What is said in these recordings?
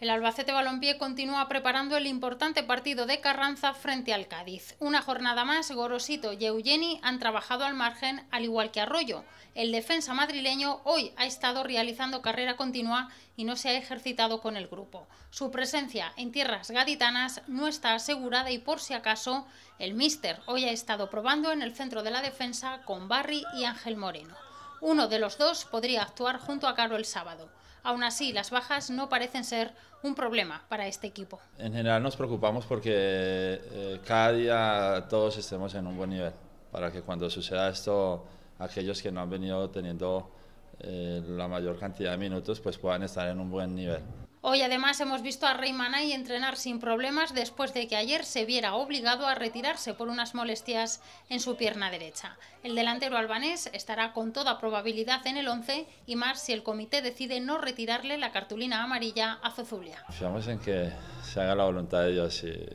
El Albacete Balompié continúa preparando el importante partido de Carranza frente al Cádiz. Una jornada más, Gorosito y Eugeni han trabajado al margen, al igual que Arroyo. El defensa madrileño hoy ha estado realizando carrera continua y no se ha ejercitado con el grupo. Su presencia en tierras gaditanas no está asegurada y por si acaso, el míster hoy ha estado probando en el centro de la defensa con Barry y Ángel Moreno. Uno de los dos podría actuar junto a Caro el sábado. Aún así, las bajas no parecen ser un problema para este equipo. En general nos preocupamos porque eh, cada día todos estemos en un buen nivel, para que cuando suceda esto, aquellos que no han venido teniendo eh, la mayor cantidad de minutos, pues puedan estar en un buen nivel. Hoy además hemos visto a Rey entrenar sin problemas después de que ayer se viera obligado a retirarse por unas molestias en su pierna derecha. El delantero albanés estará con toda probabilidad en el 11 y más si el comité decide no retirarle la cartulina amarilla a Zozulia. Confiamos en que se haga la voluntad de ellos y eh,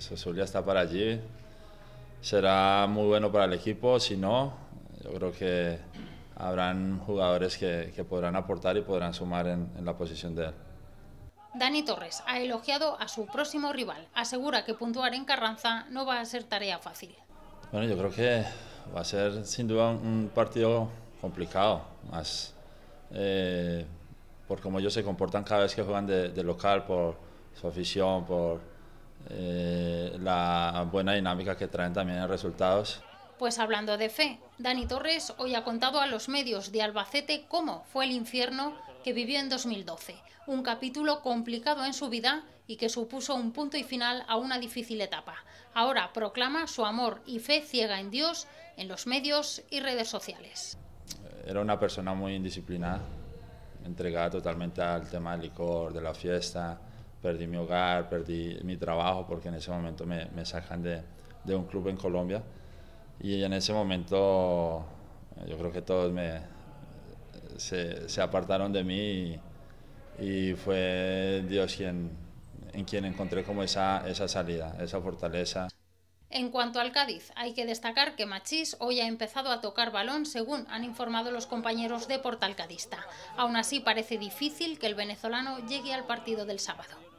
Zozulia está para allí. Será muy bueno para el equipo, si no, yo creo que habrán jugadores que, podrán aportar y podrán sumar en, la posición de él. Dani Torres ha elogiado a su próximo rival. Asegura que puntuar en Carranza no va a ser tarea fácil. Bueno, yo creo que va a ser sin duda un partido complicado, más eh, por cómo ellos se comportan cada vez que juegan de, local, por su afición, por eh, la buena dinámica que traen también en resultados. Pues hablando de fe, Dani Torres hoy ha contado a los medios de Albacete cómo fue el infierno que vivió en 2012, un capítulo complicado en su vida y que supuso un punto y final a una difícil etapa. Ahora proclama su amor y fe ciega en Dios en los medios y redes sociales. Era una persona muy indisciplinada, entregada totalmente al tema del licor, de la fiesta, perdí mi hogar, perdí mi trabajo porque en ese momento me, me sacan de un club en Colombia y en ese momento yo creo que todos me, se, se apartaron de mí y, fue Dios quien, en quien encontré como esa, esa salida, esa fortaleza. En cuanto al Cádiz, hay que destacar que Machís hoy ha empezado a tocar balón, según han informado los compañeros de Portal Cadista. Aún así, parece difícil que el venezolano llegue al partido del sábado.